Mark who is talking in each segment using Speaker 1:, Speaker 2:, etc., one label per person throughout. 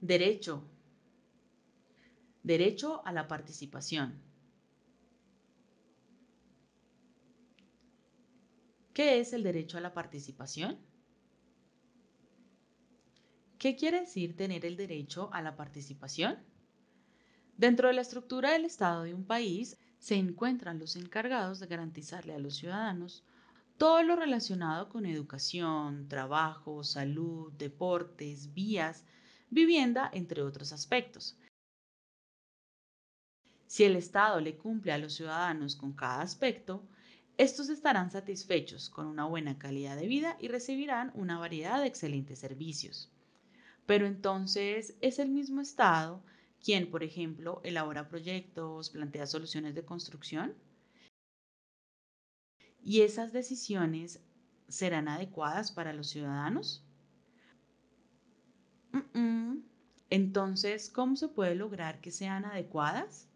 Speaker 1: Derecho. Derecho a la participación. ¿Qué es el derecho a la participación? ¿Qué quiere decir tener el derecho a la participación? Dentro de la estructura del Estado de un país se encuentran los encargados de garantizarle a los ciudadanos todo lo relacionado con educación, trabajo, salud, deportes, vías, vivienda, entre otros aspectos. Si el Estado le cumple a los ciudadanos con cada aspecto, estos estarán satisfechos con una buena calidad de vida y recibirán una variedad de excelentes servicios. Pero entonces es el mismo Estado quien, por ejemplo, elabora proyectos, plantea soluciones de construcción. ¿Y esas decisiones serán adecuadas para los ciudadanos? Entonces, ¿cómo se puede lograr que sean adecuadas?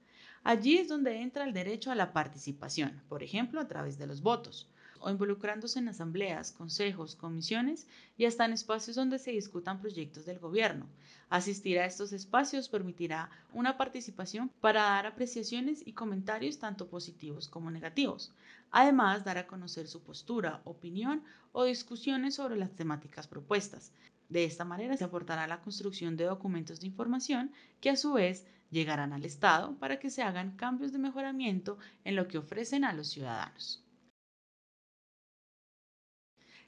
Speaker 1: Allí es donde entra el derecho a la participación, por ejemplo, a través de los votos o involucrándose en asambleas, consejos, comisiones y hasta en espacios donde se discutan proyectos del gobierno. Asistir a estos espacios permitirá una participación para dar apreciaciones y comentarios tanto positivos como negativos. Además, dar a conocer su postura, opinión o discusiones sobre las temáticas propuestas. De esta manera se aportará la construcción de documentos de información que a su vez llegarán al Estado para que se hagan cambios de mejoramiento en lo que ofrecen a los ciudadanos.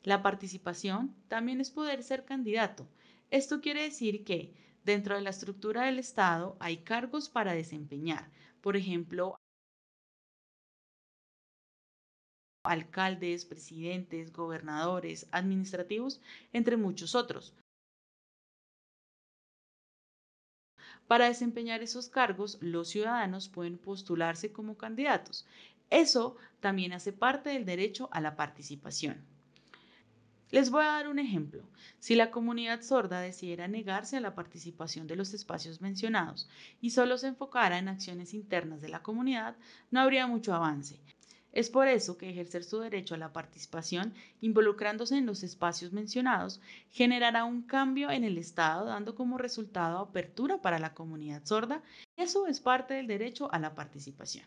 Speaker 1: La participación también es poder ser candidato. Esto quiere decir que dentro de la estructura del Estado hay cargos para desempeñar. Por ejemplo, alcaldes, presidentes, gobernadores, administrativos, entre muchos otros. Para desempeñar esos cargos, los ciudadanos pueden postularse como candidatos. Eso también hace parte del derecho a la participación. Les voy a dar un ejemplo. Si la comunidad sorda decidiera negarse a la participación de los espacios mencionados y solo se enfocara en acciones internas de la comunidad, no habría mucho avance. Es por eso que ejercer su derecho a la participación involucrándose en los espacios mencionados generará un cambio en el Estado dando como resultado apertura para la comunidad sorda Eso es parte del derecho a la participación.